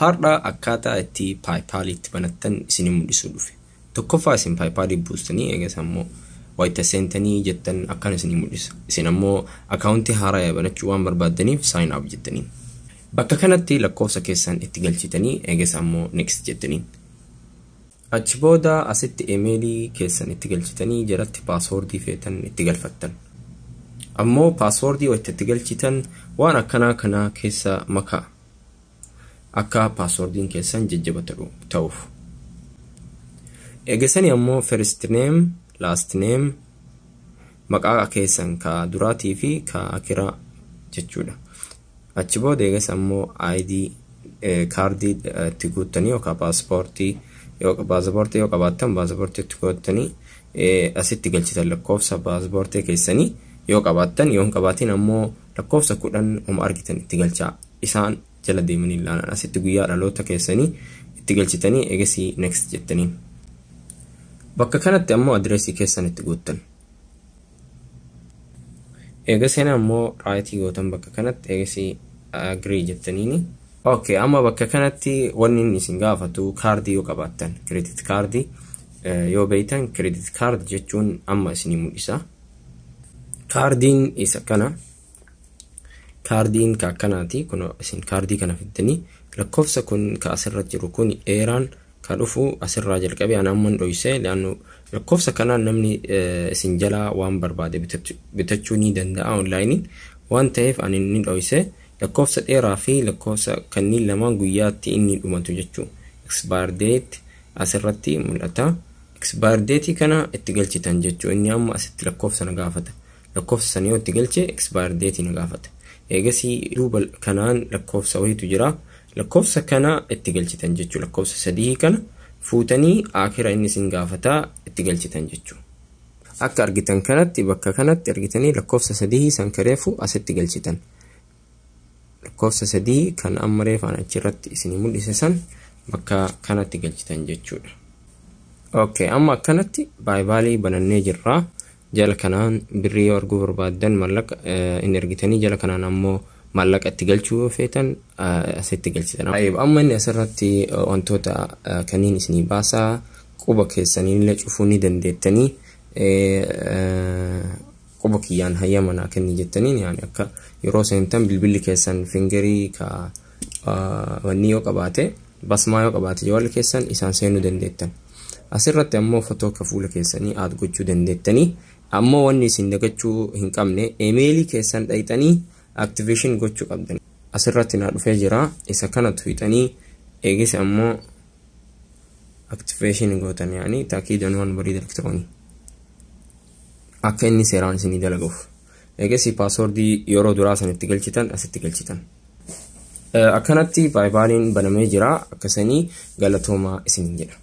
Har'a akkaataa itti paayipaaliitti banattan isinii mul'isuu dhufe. Tokkoffaa isin paayipaalii buustanii eegas ammoo waayita seentanii jettan akkaan isinii mul'isa. Isin ammoo akaawuntii haaraa banachuu waan barbaadaniif saayin aap jettaniin. Bakka kanatti lakkoofsa keessan itti galchitanii eegas ammoo next jettaniin. Achi booda asitti emeelii keessan itti galchitanii jalatti paaswoordii feetan itti galfattan. Ammoo paaswoordii wayita itti galchitan waan akkanaa kanaa keessa makaa. akka paaswordiin keessan jajjaba ta'uuf. Eegasanii ammoo first neem last neem maqaa keessan ka duraatii fi ka akiraa jechuudha. Achi booda eegas ammoo ID kaardii eh, eh, itti guuttanii yookaan paaspoortii paaspoortii yoo qabaattan paaspoortii itti guuttanii eh, asitti galchitan lakkoofsa paaspoortii keessanii yoo qabaattan yoo hin qabaatin ammoo lakkoofsa kudhan uma argitan itti galchaa isaan jala deemanii ilaalan asitti guyyaa dhaloota keessanii itti galchitanii eegasii next jettaniin. Bakka kanatti ammoo adireesii keessan itti guuttan. Eegaseen ammoo raayitii gootan bakka kanatti eegasii agirii jettaniini. Ok, amma bakka kanatti wanni isin gaafatu kaardii yoo qabaattan kiredit kaardii yoo beeytan kiredit kaardii jechuun amma isinii mul'isa. Kaardiin isa kana. kaardiin akkanaati kun isin kaardii kana fittanii lakkoofsa kun ka asirra jiru kun eeraan ka dhufu asirraa jalqabee aan amman dhoysee naannoo lakkoofsa kanaan namni eh, isin jalaa waan barbaade bitachuu ni danda'a onlaayiniin waan ta'eef ani ni dhoysee lakkoofsa dheeraa fi lakkoofsa kanneen lamaan guyyaatti inni dhumatu jechuu expirdeet asirratti mul'ata expirdeetii kana itti galchitan jechuu inni amma asitti lakkoofsa na gaafata lakkoofsa sanii itti galche expirdeetii na gaafata eegasii duuba kanaan lakkoofsa wayitu jira. Lakkoofsa kanaa itti galchitan jechuudha. Lakkoofsa sadii kana fuutanii akira inni isin gaafataa itti galchitan jechuudha. Akka argitan kanatti bakka kanatti argitanii lakkoofsa sadii san kareefu asitti galchitan. Lakkoofsa sadii kan amma reefaan achirratti isin mul'ise san bakka kanatti galchitan jechuudha. Ok, amma akkanatti baay'ee banannee jirra. jala kanaan birrii yoo arguu barbaaddan mallaqa inni argitanii jala kanaan ammoo maallaqa itti galchuu yoo feetan asitti galchitan. Amma inni asirratti wantoota kanneen isinii baasaa quba keessanii illee cufuu ni dandeettanii quba kiyyaan hayya manaa kennii jettaniin yaani akka yeroo seentan bilbilli keessan fingirii ka wanni yoo qabaate basmaa yoo qabaate yoo keessan isaan seenuu dandeettan. Asirratti ammoo fotoo akka fuula keessanii aad gochuu dandeettanii ammoo wanni isin dagachuu hin qabne emeelii keessan dhayxanii aktiveeshin gochuu qabdan asirratti na dhufee jira isa kanatu hixanii eegis ammoo aktiveeshin gootan yaani taakiidan waan bariida elektiroonii akka inni seeraan isinii dalaguuf eegis paaswordii yeroo duraa san itti galchitan asitti galchitan akkanatti baaybaaliin banamee jira akkasanii galatooma isiniin jedha